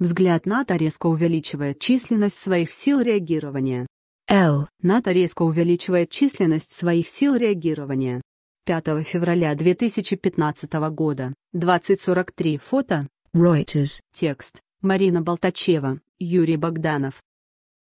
Взгляд НАТО резко увеличивает численность своих сил реагирования. Л. НАТО резко увеличивает численность своих сил реагирования. 5 февраля 2015 года, 2043 фото, Reuters, текст, Марина Болтачева, Юрий Богданов.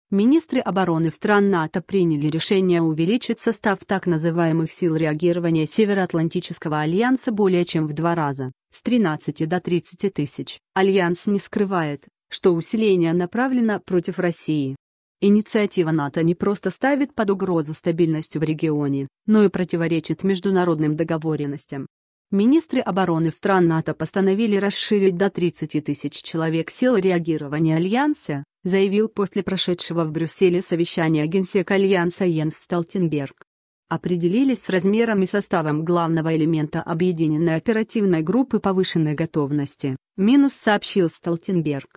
Министры обороны стран НАТО приняли решение увеличить состав так называемых сил реагирования Североатлантического альянса более чем в два раза, с 13 до 30 тысяч. Альянс не скрывает, что усиление направлено против России. Инициатива НАТО не просто ставит под угрозу стабильность в регионе, но и противоречит международным договоренностям. Министры обороны стран НАТО постановили расширить до 30 тысяч человек сил реагирования Альянса, заявил после прошедшего в Брюсселе совещания Генсек Альянса Йенс Столтенберг. Определились с размером и составом главного элемента объединенной оперативной группы повышенной готовности, минус сообщил Столтенберг.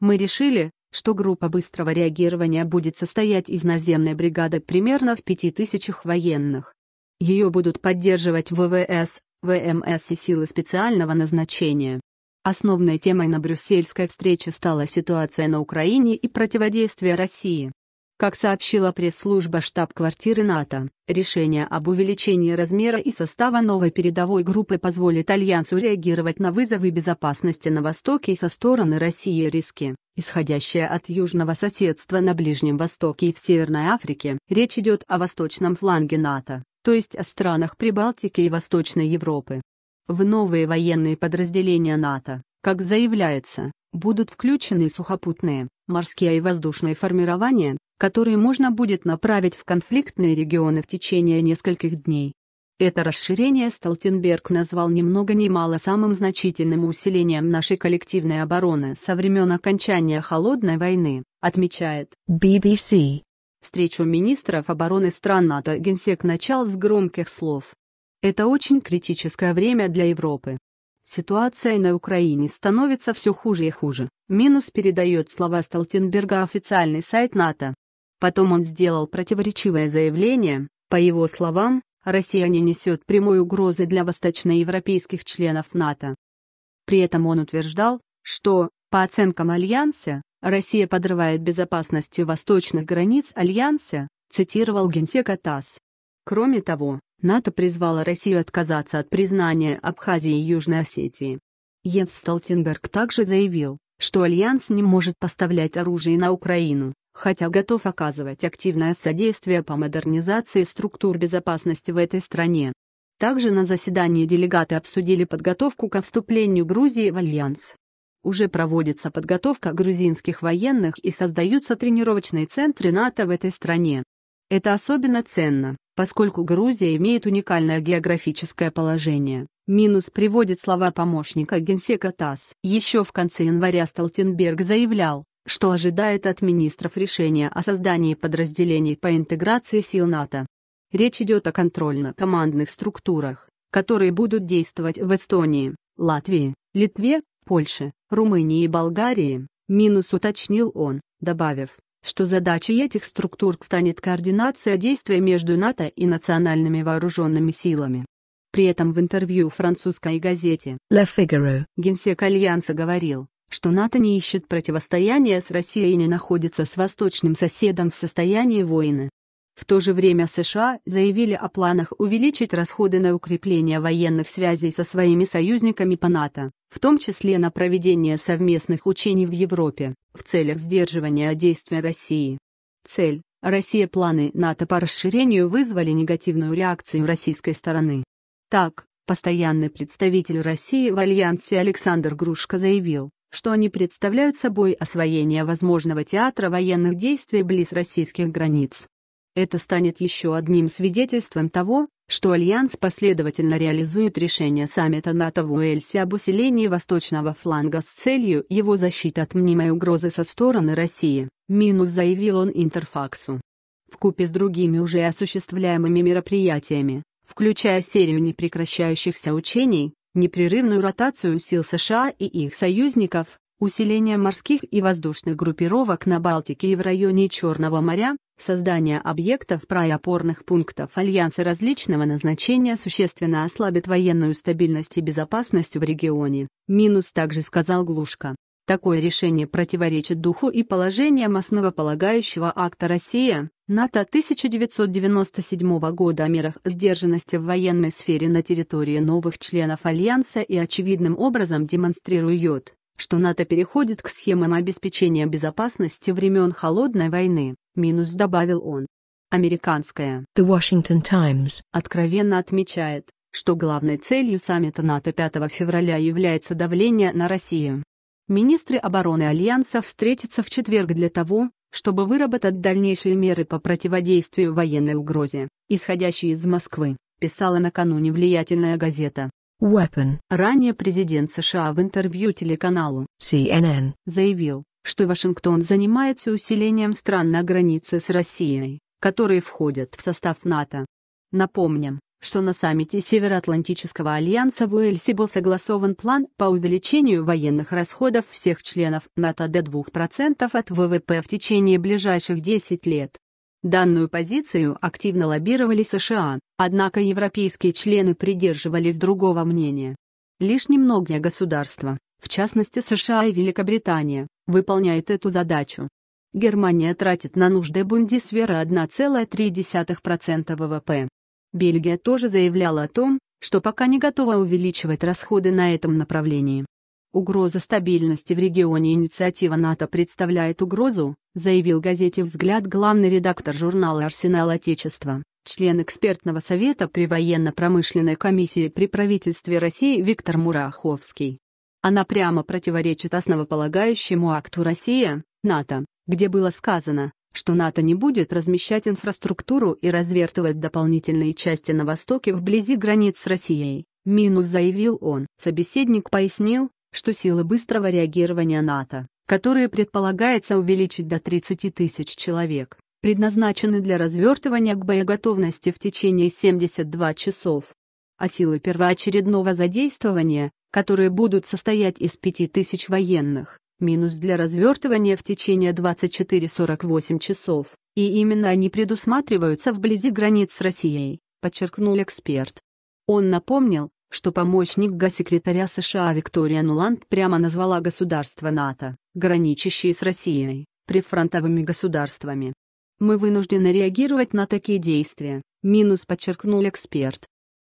Мы решили, что группа быстрого реагирования будет состоять из наземной бригады примерно в 5000 военных. Ее будут поддерживать ВВС, ВМС и силы специального назначения. Основной темой на брюссельской встрече стала ситуация на Украине и противодействие России. Как сообщила пресс-служба штаб-квартиры НАТО, решение об увеличении размера и состава новой передовой группы позволит Альянсу реагировать на вызовы безопасности на Востоке и со стороны России риски, исходящие от южного соседства на Ближнем Востоке и в Северной Африке. Речь идет о восточном фланге НАТО, то есть о странах Прибалтики и Восточной Европы. В новые военные подразделения НАТО, как заявляется, будут включены сухопутные, морские и воздушные формирования, которые можно будет направить в конфликтные регионы в течение нескольких дней. Это расширение Столтенберг назвал ни много ни мало самым значительным усилением нашей коллективной обороны со времен окончания Холодной войны, отмечает BBC. Встречу министров обороны стран НАТО генсек начал с громких слов это очень критическое время для Европы. Ситуация на Украине становится все хуже и хуже. Минус передает слова Столтенберга официальный сайт НАТО. Потом он сделал противоречивое заявление, по его словам, Россия не несет прямой угрозы для восточноевропейских членов НАТО. При этом он утверждал, что, по оценкам Альянса, Россия подрывает безопасность восточных границ Альянса, цитировал Генсека ТАСС. Кроме того, НАТО призвало Россию отказаться от признания Абхазии и Южной Осетии. Йенс Столтенберг также заявил, что Альянс не может поставлять оружие на Украину, хотя готов оказывать активное содействие по модернизации структур безопасности в этой стране. Также на заседании делегаты обсудили подготовку ко вступлению Грузии в Альянс. Уже проводится подготовка грузинских военных и создаются тренировочные центры НАТО в этой стране. Это особенно ценно, поскольку Грузия имеет уникальное географическое положение. Минус приводит слова помощника генсека ТАСС. Еще в конце января Столтенберг заявлял, что ожидает от министров решения о создании подразделений по интеграции сил НАТО. Речь идет о контрольно-командных структурах, которые будут действовать в Эстонии, Латвии, Литве, Польше, Румынии и Болгарии, минус уточнил он, добавив, что задачей этих структур станет координация действий между НАТО и национальными вооруженными силами. При этом в интервью французской газете «Le Figaro» генсек Альянса говорил, что НАТО не ищет противостояния с Россией и не находится с восточным соседом в состоянии войны. В то же время США заявили о планах увеличить расходы на укрепление военных связей со своими союзниками по НАТО, в том числе на проведение совместных учений в Европе, в целях сдерживания действия России. Цель – Россия планы НАТО по расширению вызвали негативную реакцию российской стороны. Так, постоянный представитель России в Альянсе Александр Грушко заявил, что они представляют собой освоение возможного театра военных действий близ российских границ. Это станет еще одним свидетельством того, что Альянс последовательно реализует решение саммита НАТО в Уэльсе об усилении восточного фланга с целью его защиты от мнимой угрозы со стороны России, минус заявил он Интерфаксу. Вкупе с другими уже осуществляемыми мероприятиями, включая серию непрекращающихся учений, непрерывную ротацию сил США и их союзников, усиление морских и воздушных группировок на Балтике и в районе Черного моря, Создание объектов прайопорных пунктов Альянса различного назначения существенно ослабит военную стабильность и безопасность в регионе. Минус также сказал Глушка. Такое решение противоречит духу и положениям основополагающего акта Россия, НАТО 1997 года о мерах сдержанности в военной сфере на территории новых членов Альянса и очевидным образом демонстрирует, что НАТО переходит к схемам обеспечения безопасности времен Холодной войны минус добавил он. Американская The Washington Times откровенно отмечает, что главной целью саммита НАТО 5 февраля является давление на Россию. Министры обороны Альянса встретятся в четверг для того, чтобы выработать дальнейшие меры по противодействию военной угрозе, исходящей из Москвы, писала накануне влиятельная газета. Weapon. Ранее президент США в интервью телеканалу CNN заявил, что Вашингтон занимается усилением стран на границе с Россией, которые входят в состав НАТО. Напомним, что на саммите Североатлантического альянса в Уэльсе был согласован план по увеличению военных расходов всех членов НАТО до 2% от ВВП в течение ближайших 10 лет. Данную позицию активно лоббировали США, однако европейские члены придерживались другого мнения. Лишь немногие государства, в частности США и Великобритания, выполняют эту задачу. Германия тратит на нужды Бундесвера 1,3% ВВП. Бельгия тоже заявляла о том, что пока не готова увеличивать расходы на этом направлении. Угроза стабильности в регионе инициатива НАТО представляет угрозу, заявил газете «Взгляд» главный редактор журнала «Арсенал Отечества», член экспертного совета при военно-промышленной комиссии при правительстве России Виктор Мураховский. Она прямо противоречит основополагающему акту России, НАТО, где было сказано, что НАТО не будет размещать инфраструктуру и развертывать дополнительные части на Востоке вблизи границ с Россией. Минус заявил он. Собеседник пояснил, что силы быстрого реагирования НАТО, которые предполагается увеличить до 30 тысяч человек, предназначены для развертывания к боеготовности в течение 72 часов. А силы первоочередного задействования, которые будут состоять из 5000 военных, минус для развертывания в течение 24-48 часов, и именно они предусматриваются вблизи границ с Россией, подчеркнул эксперт. Он напомнил, что помощник госсекретаря США Виктория Нуланд прямо назвала государства НАТО, граничащие с Россией, прифронтовыми государствами. Мы вынуждены реагировать на такие действия, минус подчеркнул эксперт.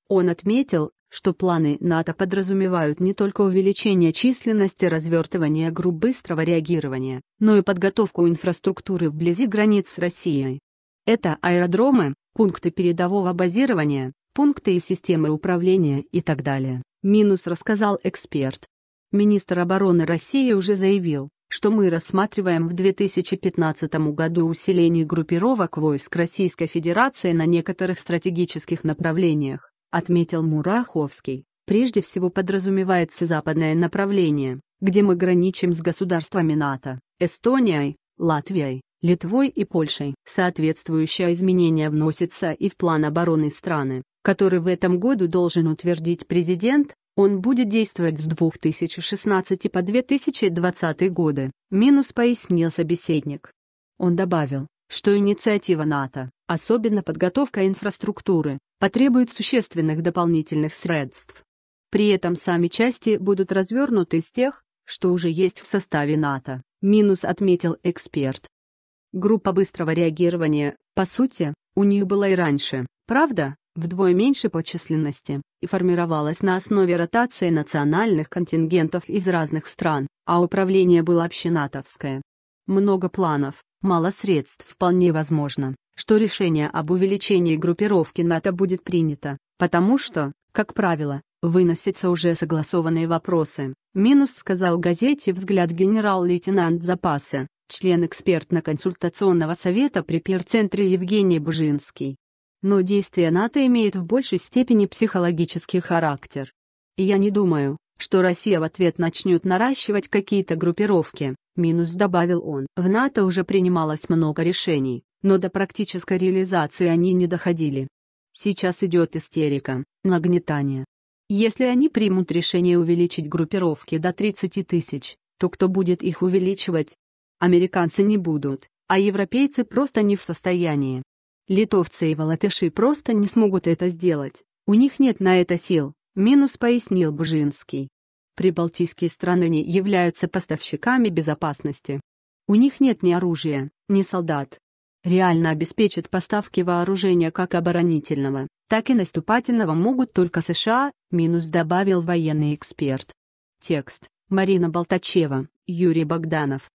Он отметил, что планы НАТО подразумевают не только увеличение численности развертывания групп быстрого реагирования, но и подготовку инфраструктуры вблизи границ с Россией. Это аэродромы, пункты передового базирования, пункты и системы управления и так далее. Минус рассказал эксперт. Министр обороны России уже заявил, что мы рассматриваем в 2015 году усиление группировок войск Российской Федерации на некоторых стратегических направлениях отметил Мураховский, прежде всего подразумевается западное направление, где мы граничим с государствами НАТО, Эстонией, Латвией, Литвой и Польшей. Соответствующее изменение вносится и в план обороны страны, который в этом году должен утвердить президент, он будет действовать с 2016 по 2020 годы, минус пояснил собеседник. Он добавил, что инициатива НАТО, особенно подготовка инфраструктуры, потребует существенных дополнительных средств. При этом сами части будут развернуты из тех, что уже есть в составе НАТО, минус отметил эксперт. Группа быстрого реагирования, по сути, у них была и раньше, правда, вдвое меньше по численности, и формировалась на основе ротации национальных контингентов из разных стран, а управление было общенатовское. Много планов, мало средств. Вполне возможно, что решение об увеличении группировки НАТО будет принято, потому что, как правило, выносятся уже согласованные вопросы. Минус сказал газете взгляд генерал-лейтенант запаса, член экспертно-консультационного совета при пер-центре Евгений Бужинский. Но действие НАТО имеет в большей степени психологический характер. я не думаю, что Россия в ответ начнет наращивать какие-то группировки, минус добавил он. В НАТО уже принималось много решений, но до практической реализации они не доходили. Сейчас идет истерика, нагнетание. Если они примут решение увеличить группировки до 30 тысяч, то кто будет их увеличивать? Американцы не будут, а европейцы просто не в состоянии. Литовцы и латыши просто не смогут это сделать, у них нет на это сил, минус пояснил Бужинский. Прибалтийские страны не являются поставщиками безопасности. У них нет ни оружия, ни солдат. Реально обеспечить поставки вооружения как оборонительного, так и наступательного могут только США, минус добавил военный эксперт. Текст. Марина Болтачева, Юрий Богданов.